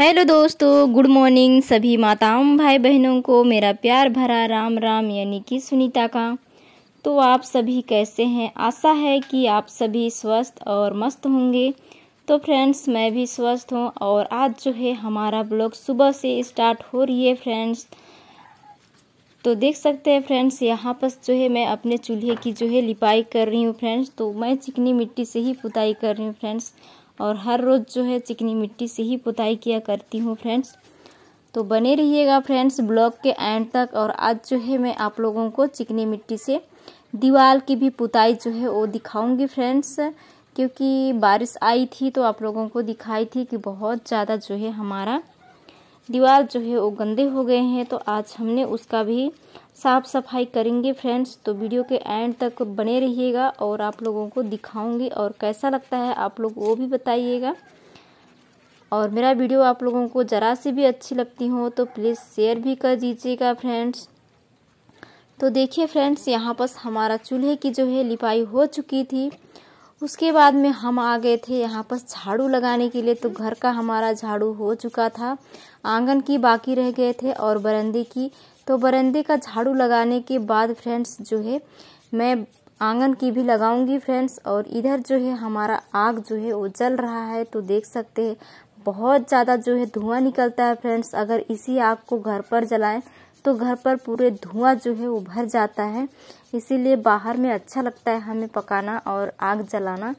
hello दोस्तों good morning सभी माताओं भाई बहनों को मेरा प्यार भरा राम राम यानी कि सुनीता का तो आप सभी कैसे हैं आशा है कि आप सभी स्वस्थ और मस्त होंगे तो फ्रेंड्स मैं भी स्वस्थ हूँ और आज जो है हमारा ब्लॉग सुबह से स्टार्ट हो रही है फ्रेंड्स तो देख सकते हैं फ्रेंड्स यहाँ पर जो है मैं अपने चूल्हे की जो है लिपाई कर रही हूँ फ्रेंड्स तो मैं चिकनी मिट्टी से ही पुताई कर रही हूँ फ्रेंड्स और हर रोज़ जो है चिकनी मिट्टी से ही पुताई किया करती हूँ फ्रेंड्स तो बने रहिएगा फ्रेंड्स ब्लॉग के एंड तक और आज जो है मैं आप लोगों को चिकनी मिट्टी से दीवार की भी पुताई जो है वो दिखाऊंगी फ्रेंड्स क्योंकि बारिश आई थी तो आप लोगों को दिखाई थी कि बहुत ज़्यादा जो है हमारा दीवार जो है वो गंदे हो गए हैं तो आज हमने उसका भी साफ सफाई करेंगे फ्रेंड्स तो वीडियो के एंड तक बने रहिएगा और आप लोगों को दिखाऊंगी और कैसा लगता है आप लोग वो भी बताइएगा और मेरा वीडियो आप लोगों को ज़रा सी भी अच्छी लगती हो तो प्लीज़ शेयर भी कर दीजिएगा फ्रेंड्स तो देखिए फ्रेंड्स यहाँ पर हमारा चूल्हे की जो है लिपाई हो चुकी थी उसके बाद में हम आ गए थे यहाँ पर झाड़ू लगाने के लिए तो घर का हमारा झाड़ू हो चुका था आंगन की बाकी रह गए थे और बरंदे की तो बरंदे का झाड़ू लगाने के बाद फ्रेंड्स जो है मैं आंगन की भी लगाऊंगी फ्रेंड्स और इधर जो है हमारा आग जो है वो जल रहा है तो देख सकते हैं बहुत ज़्यादा जो है धुआं निकलता है फ्रेंड्स अगर इसी आग को घर पर जलाएं तो घर पर पूरे धुआं जो है वो भर जाता है इसीलिए बाहर में अच्छा लगता है हमें पकाना और आग जलाना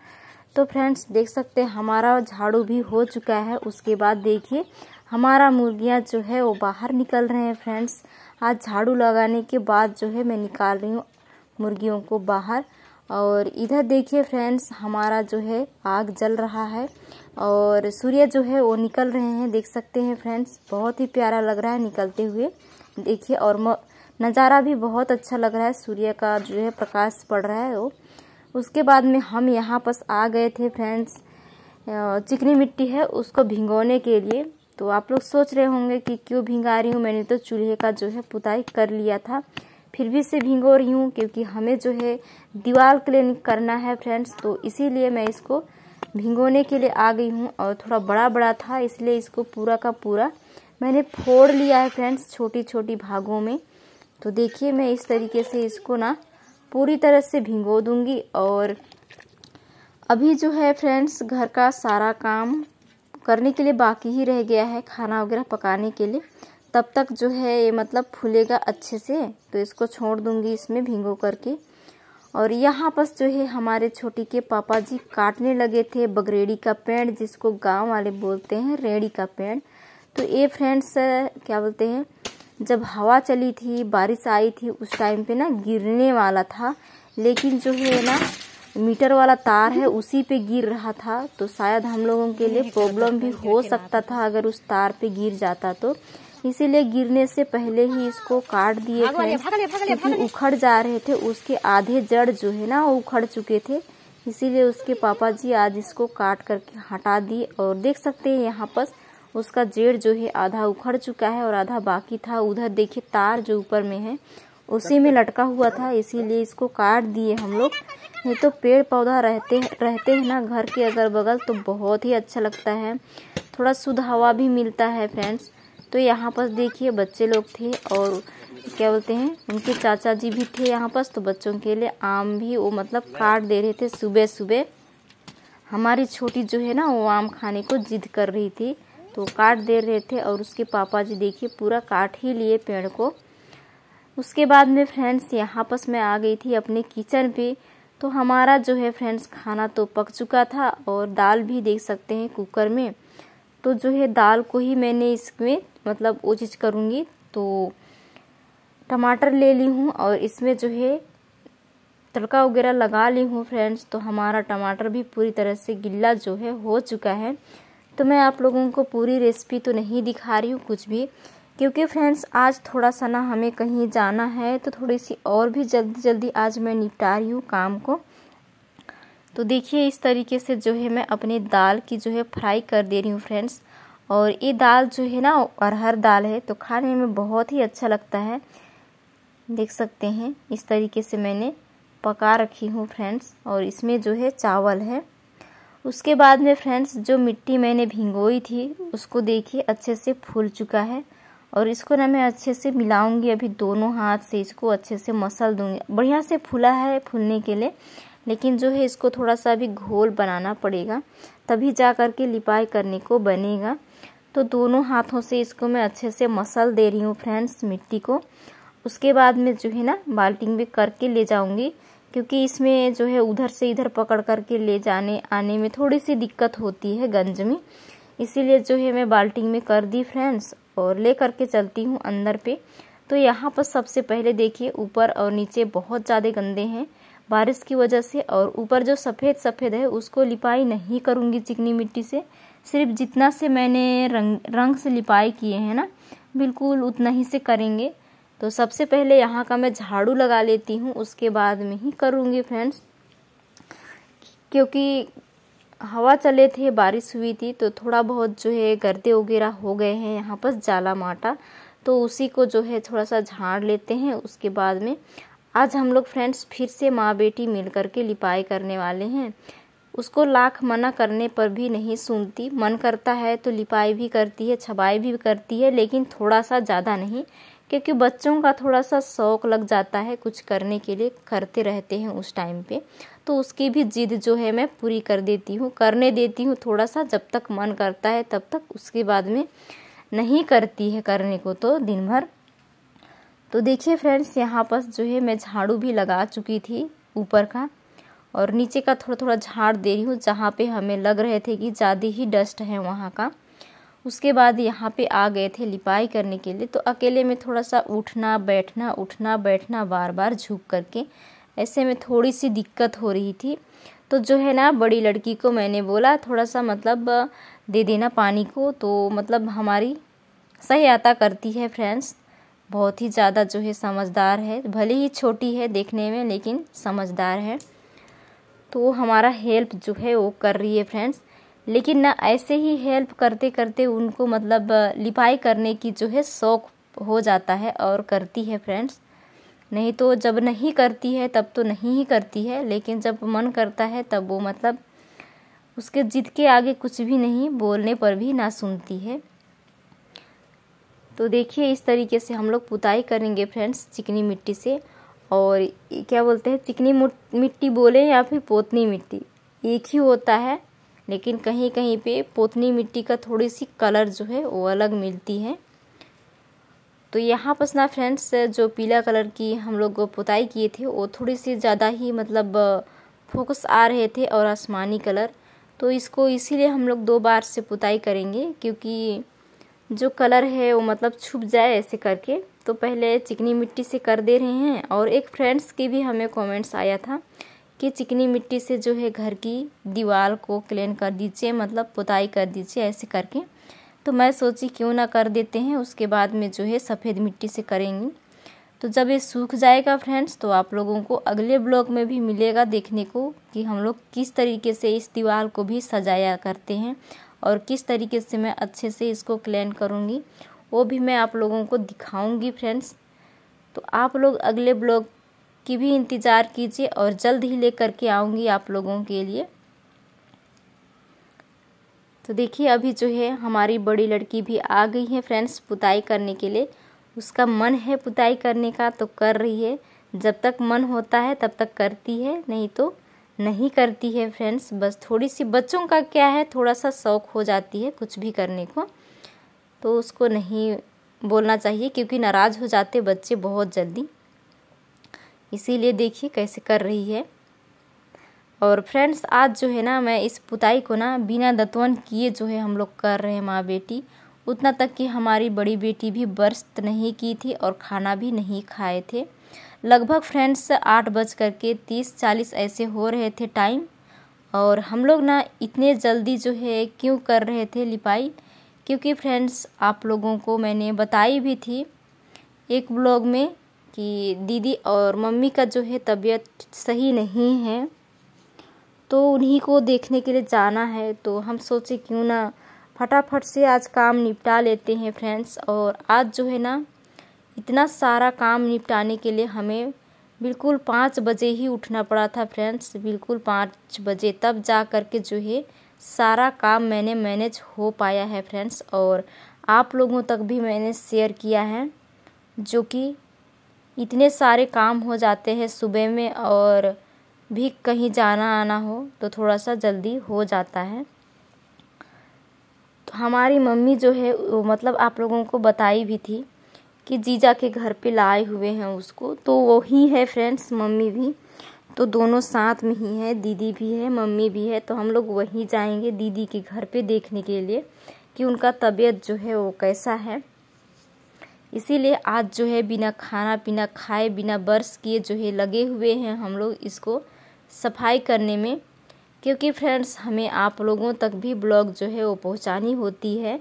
तो फ्रेंड्स देख सकते हैं हमारा झाड़ू भी हो चुका है उसके बाद देखिए हमारा मुर्गियाँ जो है वो बाहर निकल रहे हैं फ्रेंड्स आज झाड़ू लगाने के बाद जो है मैं निकाल रही हूँ मुर्गियों को बाहर और इधर देखिए फ्रेंड्स हमारा जो है आग जल रहा है और सूर्य जो है वो निकल रहे हैं देख सकते हैं फ्रेंड्स बहुत ही प्यारा लग रहा है निकलते हुए देखिए और म, नज़ारा भी बहुत अच्छा लग रहा है सूर्य का जो है प्रकाश पड़ रहा है वो उसके बाद में हम यहाँ पर आ गए थे फ्रेंड्स चिकनी मिट्टी है उसको भिंगोने के लिए तो आप लोग सोच रहे होंगे कि क्यों भिंगा रही हूँ मैंने तो चूल्हे का जो है पुताई कर लिया था फिर भी से भिंगो रही हूँ क्योंकि हमें जो है दीवार क्लीन करना है फ्रेंड्स तो इसीलिए मैं इसको भिंगोने के लिए आ गई हूँ और थोड़ा बड़ा बड़ा था इसलिए इसको पूरा का पूरा मैंने फोड़ लिया है फ्रेंड्स छोटी छोटी भागों में तो देखिए मैं इस तरीके से इसको ना पूरी तरह से भिंगो दूंगी और अभी जो है फ्रेंड्स घर का सारा काम करने के लिए बाकी ही रह गया है खाना वगैरह पकाने के लिए तब तक जो है ये मतलब फूलेगा अच्छे से तो इसको छोड़ दूँगी इसमें भिंगो करके और यहाँ पर जो है हमारे छोटी के पापा जी काटने लगे थे बगरेड़ी का पेड़ जिसको गांव वाले बोलते हैं रेड़ी का पेड़ तो ये फ्रेंड्स क्या बोलते हैं जब हवा चली थी बारिश आई थी उस टाइम पे ना गिरने वाला था लेकिन जो है ना मीटर वाला तार है उसी पे गिर रहा था तो शायद हम लोगों के लिए प्रॉब्लम भी हो सकता था अगर उस तार पे गिर जाता तो इसीलिए गिरने से पहले ही इसको काट दिए थे क्योंकि उखड़ जा रहे थे उसके आधे जड़ जो है ना वो उखड़ चुके थे इसीलिए उसके पापा जी आज इसको काट करके हटा दिए और देख सकते हैं यहाँ पर उसका जेड़ जो है आधा उखड़ चुका है और आधा बाकी था उधर देखिए तार जो ऊपर में है उसी में लटका हुआ था इसीलिए इसको काट दिए हम लोग नहीं तो पेड़ पौधा रहते रहते हैं ना घर के अगल बगल तो बहुत ही अच्छा लगता है थोड़ा शुद्ध हवा भी मिलता है फ्रेंड्स तो यहाँ पर देखिए बच्चे लोग थे और क्या बोलते हैं उनके चाचा जी भी थे यहाँ पर तो बच्चों के लिए आम भी वो मतलब काट दे रहे थे सुबह सुबह हमारी छोटी जो है ना वो आम खाने को जिद कर रही थी तो काट दे रहे थे और उसके पापा जी देखिए पूरा काट ही लिए पेड़ को उसके बाद में फ्रेंड्स यहाँ पर मैं आ गई थी अपने किचन पे तो हमारा जो है फ्रेंड्स खाना तो पक चुका था और दाल भी देख सकते हैं कुकर में तो जो है दाल को ही मैंने इसमें मतलब वो चीज़ करूँगी तो टमाटर ले ली हूँ और इसमें जो है तड़का वगैरह लगा ली हूँ फ्रेंड्स तो हमारा टमाटर भी पूरी तरह से गिल्ला जो है हो चुका है तो मैं आप लोगों को पूरी रेसिपी तो नहीं दिखा रही हूँ कुछ भी क्योंकि फ्रेंड्स आज थोड़ा सा ना हमें कहीं जाना है तो थोड़ी सी और भी जल्दी जल्दी आज मैं निपटा रही हूँ काम को तो देखिए इस तरीके से जो है मैं अपनी दाल की जो है फ्राई कर दे रही हूँ फ्रेंड्स और ये दाल जो है ना अरहर दाल है तो खाने में बहुत ही अच्छा लगता है देख सकते हैं इस तरीके से मैंने पका रखी हूँ फ्रेंड्स और इसमें जो है चावल है उसके बाद में फ्रेंड्स जो मिट्टी मैंने भिंगोई थी उसको देखिए अच्छे से फूल चुका है और इसको ना मैं अच्छे से मिलाऊंगी अभी दोनों हाथ से इसको अच्छे से मसल दूंगी बढ़िया से फूला है फूलने के लिए लेकिन जो है इसको थोड़ा सा अभी घोल बनाना पड़ेगा तभी जा कर के लिपाई करने को बनेगा तो दोनों हाथों से इसको मैं अच्छे से मसल दे रही हूँ फ्रेंड्स मिट्टी को उसके बाद में जो है ना बाल्टिंग में करके ले जाऊँगी क्योंकि इसमें जो है उधर से इधर पकड़ करके ले जाने आने में थोड़ी सी दिक्कत होती है गंज में इसीलिए जो है मैं बाल्टी में कर दी फ्रेंड्स और ले करके चलती हूँ अंदर पे तो यहाँ पर सबसे पहले देखिए ऊपर और नीचे बहुत ज़्यादा गंदे हैं बारिश की वजह से और ऊपर जो सफ़ेद सफ़ेद है उसको लिपाई नहीं करूँगी चिकनी मिट्टी से सिर्फ जितना से मैंने रंग रंग से लिपाई किए हैं ना बिल्कुल उतना ही से करेंगे तो सबसे पहले यहाँ का मैं झाड़ू लगा लेती हूँ उसके बाद में ही करूँगी फ्रेंड्स क्योंकि हवा चले थे बारिश हुई थी तो थोड़ा बहुत जो है गर्दे वगैरह हो गए हैं यहाँ पर जाला माटा तो उसी को जो है थोड़ा सा झाड़ लेते हैं उसके बाद में आज हम लोग फ्रेंड्स फिर से माँ बेटी मिल कर के लिपाई करने वाले हैं उसको लाख मना करने पर भी नहीं सुनती मन करता है तो लिपाई भी करती है छबाई भी करती है लेकिन थोड़ा सा ज़्यादा नहीं क्योंकि बच्चों का थोड़ा सा शौक लग जाता है कुछ करने के लिए करते रहते हैं उस टाइम पे तो उसकी भी जिद जो है मैं पूरी कर देती हूँ करने देती हूँ थोड़ा सा जब तक मन करता है तब तक उसके बाद में नहीं करती है करने को तो दिन भर तो देखिए फ्रेंड्स यहाँ पर जो है मैं झाड़ू भी लगा चुकी थी ऊपर का और नीचे का थोड़ा थोड़ा झाड़ दे रही हूँ जहाँ पे हमें लग रहे थे कि ज़्यादा ही डस्ट है वहाँ का उसके बाद यहाँ पे आ गए थे लिपाई करने के लिए तो अकेले में थोड़ा सा उठना बैठना उठना बैठना बार बार झुक करके ऐसे में थोड़ी सी दिक्कत हो रही थी तो जो है ना बड़ी लड़की को मैंने बोला थोड़ा सा मतलब दे देना पानी को तो मतलब हमारी सहायता करती है फ्रेंड्स बहुत ही ज़्यादा जो है समझदार है भले ही छोटी है देखने में लेकिन समझदार है तो हमारा हेल्प जो है वो कर रही है फ्रेंड्स लेकिन ना ऐसे ही हेल्प करते करते उनको मतलब लिपाई करने की जो है शौक हो जाता है और करती है फ्रेंड्स नहीं तो जब नहीं करती है तब तो नहीं ही करती है लेकिन जब मन करता है तब वो मतलब उसके जिद के आगे कुछ भी नहीं बोलने पर भी ना सुनती है तो देखिए इस तरीके से हम लोग पुताई करेंगे फ्रेंड्स चिकनी मिट्टी से और क्या बोलते हैं चिकनी मिट्टी बोले या फिर पोतनी मिट्टी एक ही होता है लेकिन कहीं कहीं पे पोतनी मिट्टी का थोड़ी सी कलर जो है वो अलग मिलती है तो यहाँ पर ना फ्रेंड्स जो पीला कलर की हम लोग पुताई किए थे वो थोड़ी सी ज़्यादा ही मतलब फोकस आ रहे थे और आसमानी कलर तो इसको इसीलिए हम लोग दो बार से पुताई करेंगे क्योंकि जो कलर है वो मतलब छुप जाए ऐसे करके तो पहले चिकनी मिट्टी से कर दे रहे हैं और एक फ्रेंड्स की भी हमें कमेंट्स आया था कि चिकनी मिट्टी से जो है घर की दीवार को क्लीन कर दीजिए मतलब पुताई कर दीजिए ऐसे करके तो मैं सोची क्यों ना कर देते हैं उसके बाद में जो है सफ़ेद मिट्टी से करेंगी तो जब ये सूख जाएगा फ्रेंड्स तो आप लोगों को अगले ब्लॉग में भी मिलेगा देखने को कि हम लोग किस तरीके से इस दीवार को भी सजाया करते हैं और किस तरीके से मैं अच्छे से इसको क्लैन करूँगी वो भी मैं आप लोगों को दिखाऊँगी फ्रेंड्स तो आप लोग अगले ब्लॉग की भी इंतज़ार कीजिए और जल्द ही लेकर के आऊँगी आप लोगों के लिए तो देखिए अभी जो है हमारी बड़ी लड़की भी आ गई है फ्रेंड्स पुताई करने के लिए उसका मन है पुताई करने का तो कर रही है जब तक मन होता है तब तक करती है नहीं तो नहीं करती है फ्रेंड्स बस थोड़ी सी बच्चों का क्या है थोड़ा सा शौक हो जाती है कुछ भी करने को तो उसको नहीं बोलना चाहिए क्योंकि नाराज़ हो जाते बच्चे बहुत जल्दी इसीलिए देखिए कैसे कर रही है और फ्रेंड्स आज जो है ना मैं इस पुताई को ना बिना दतवन किए जो है हम लोग कर रहे हैं माँ बेटी उतना तक कि हमारी बड़ी बेटी भी बर्स्त नहीं की थी और खाना भी नहीं खाए थे लगभग फ्रेंड्स आठ बज करके तीस चालीस ऐसे हो रहे थे टाइम और हम लोग ना इतने जल्दी जो है क्यों कर रहे थे लिपाई क्योंकि फ्रेंड्स आप लोगों को मैंने बताई भी थी एक ब्लॉग में कि दीदी और मम्मी का जो है तबीयत सही नहीं है तो उन्हीं को देखने के लिए जाना है तो हम सोचे क्यों ना फटाफट से आज काम निपटा लेते हैं फ्रेंड्स और आज जो है ना इतना सारा काम निपटाने के लिए हमें बिल्कुल पाँच बजे ही उठना पड़ा था फ्रेंड्स बिल्कुल पाँच बजे तब जा कर के जो है सारा काम मैंने मैनेज हो पाया है फ्रेंड्स और आप लोगों तक भी मैंने शेयर किया है जो कि इतने सारे काम हो जाते हैं सुबह में और भी कहीं जाना आना हो तो थोड़ा सा जल्दी हो जाता है तो हमारी मम्मी जो है मतलब आप लोगों को बताई भी थी कि जीजा के घर पे लाए हुए हैं उसको तो वही है फ्रेंड्स मम्मी भी तो दोनों साथ में ही है दीदी भी है मम्मी भी है तो हम लोग वहीं जाएंगे दीदी के घर पे देखने के लिए कि उनका तबीयत जो है वो कैसा है इसीलिए आज जो है बिना खाना पीना खाए बिना बर्श किए जो है लगे हुए हैं हम लोग इसको सफाई करने में क्योंकि फ्रेंड्स हमें आप लोगों तक भी ब्लॉग जो है वो पहुंचानी होती है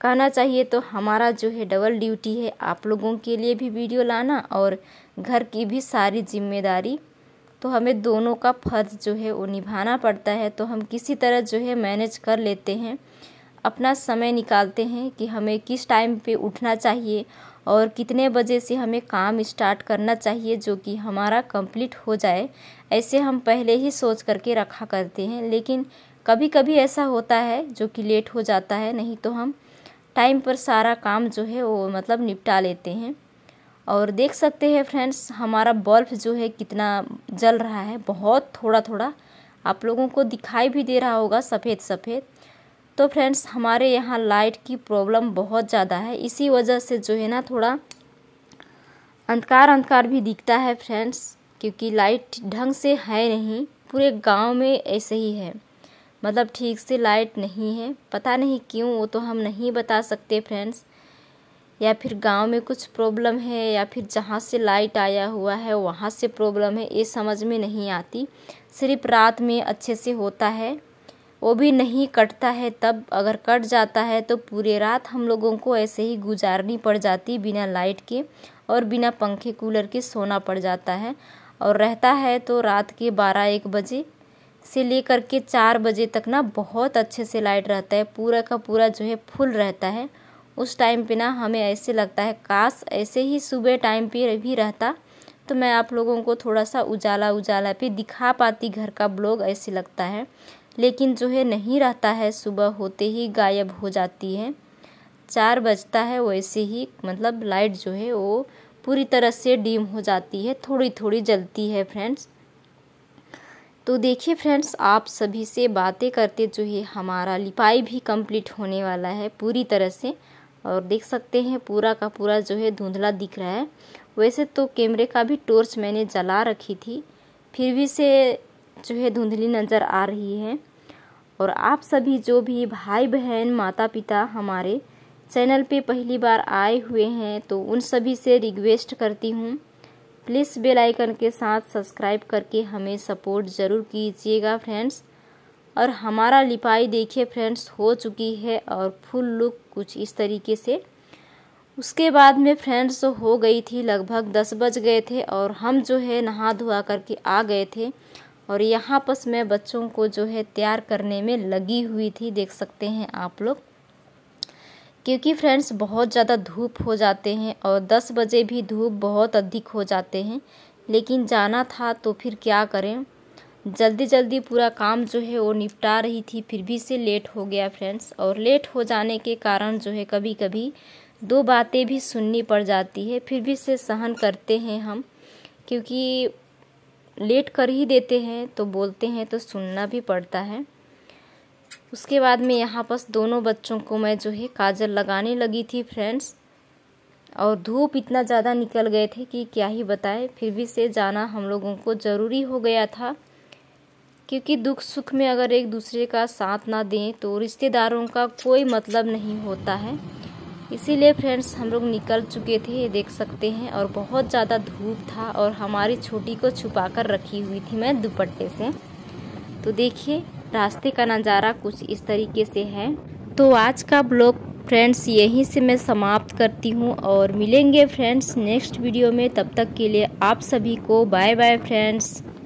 कहना चाहिए तो हमारा जो है डबल ड्यूटी है आप लोगों के लिए भी वीडियो लाना और घर की भी सारी जिम्मेदारी तो हमें दोनों का फर्ज जो है वो निभाना पड़ता है तो हम किसी तरह जो है मैनेज कर लेते हैं अपना समय निकालते हैं कि हमें किस टाइम पे उठना चाहिए और कितने बजे से हमें काम स्टार्ट करना चाहिए जो कि हमारा कंप्लीट हो जाए ऐसे हम पहले ही सोच करके रखा करते हैं लेकिन कभी कभी ऐसा होता है जो कि लेट हो जाता है नहीं तो हम टाइम पर सारा काम जो है वो मतलब निपटा लेते हैं और देख सकते हैं फ्रेंड्स हमारा बल्ब जो है कितना जल रहा है बहुत थोड़ा थोड़ा आप लोगों को दिखाई भी दे रहा होगा सफ़ेद सफ़ेद तो फ्रेंड्स हमारे यहाँ लाइट की प्रॉब्लम बहुत ज़्यादा है इसी वजह से जो है ना थोड़ा अंधकार अंधकार भी दिखता है फ्रेंड्स क्योंकि लाइट ढंग से है नहीं पूरे गांव में ऐसे ही है मतलब ठीक से लाइट नहीं है पता नहीं क्यों वो तो हम नहीं बता सकते फ्रेंड्स या फिर गांव में कुछ प्रॉब्लम है या फिर जहाँ से लाइट आया हुआ है वहाँ से प्रॉब्लम है ये समझ में नहीं आती सिर्फ रात में अच्छे से होता है वो भी नहीं कटता है तब अगर कट जाता है तो पूरे रात हम लोगों को ऐसे ही गुजारनी पड़ जाती बिना लाइट के और बिना पंखे कूलर के सोना पड़ जाता है और रहता है तो रात के बारह एक बजे से लेकर के चार बजे तक ना बहुत अच्छे से लाइट रहता है पूरा का पूरा जो है फुल रहता है उस टाइम पे ना हमें ऐसे लगता है काश ऐसे ही सुबह टाइम पे भी रहता तो मैं आप लोगों को थोड़ा सा उजाला उजाला पे दिखा पाती घर का ब्लॉग ऐसे लगता है लेकिन जो है नहीं रहता है सुबह होते ही गायब हो जाती है चार बजता है वैसे ही मतलब लाइट जो है वो पूरी तरह से डीम हो जाती है थोड़ी थोड़ी जलती है फ्रेंड्स तो देखिए फ्रेंड्स आप सभी से बातें करते जो है हमारा लिपाई भी कंप्लीट होने वाला है पूरी तरह से और देख सकते हैं पूरा का पूरा जो है धुंधला दिख रहा है वैसे तो कैमरे का भी टॉर्च मैंने जला रखी थी फिर भी से जो है धुंधली नज़र आ रही है और आप सभी जो भी भाई बहन माता पिता हमारे चैनल पे पहली बार आए हुए हैं तो उन सभी से रिक्वेस्ट करती हूँ प्लीज़ बेल आइकन के साथ सब्सक्राइब करके हमें सपोर्ट ज़रूर कीजिएगा फ्रेंड्स और हमारा लिपाई देखिए फ्रेंड्स हो चुकी है और फुल लुक कुछ इस तरीके से उसके बाद में फ्रेंड्स हो गई थी लगभग दस बज गए थे और हम जो है नहा धुआ करके आ गए थे और यहाँ पस मैं बच्चों को जो है तैयार करने में लगी हुई थी देख सकते हैं आप लोग क्योंकि फ्रेंड्स बहुत ज़्यादा धूप हो जाते हैं और दस बजे भी धूप बहुत अधिक हो जाते हैं लेकिन जाना था तो फिर क्या करें जल्दी जल्दी पूरा काम जो है वो निपटा रही थी फिर भी से लेट हो गया फ्रेंड्स और लेट हो जाने के कारण जो है कभी कभी दो बातें भी सुननी पड़ जाती है फिर भी से सहन करते हैं हम क्योंकि लेट कर ही देते हैं तो बोलते हैं तो सुनना भी पड़ता है उसके बाद में यहाँ पर दोनों बच्चों को मैं जो है काजल लगाने लगी थी फ्रेंड्स और धूप इतना ज़्यादा निकल गए थे कि क्या ही बताएं फिर भी से जाना हम लोगों को ज़रूरी हो गया था क्योंकि दुख सुख में अगर एक दूसरे का साथ ना दें तो रिश्तेदारों का कोई मतलब नहीं होता है इसीलिए फ्रेंड्स हम लोग निकल चुके थे ये देख सकते हैं और बहुत ज़्यादा धूप था और हमारी छोटी को छुपा कर रखी हुई थी मैं दुपट्टे से तो देखिए रास्ते का नज़ारा कुछ इस तरीके से है तो आज का ब्लॉग फ्रेंड्स यहीं से मैं समाप्त करती हूँ और मिलेंगे फ्रेंड्स नेक्स्ट वीडियो में तब तक के लिए आप सभी को बाय बाय फ्रेंड्स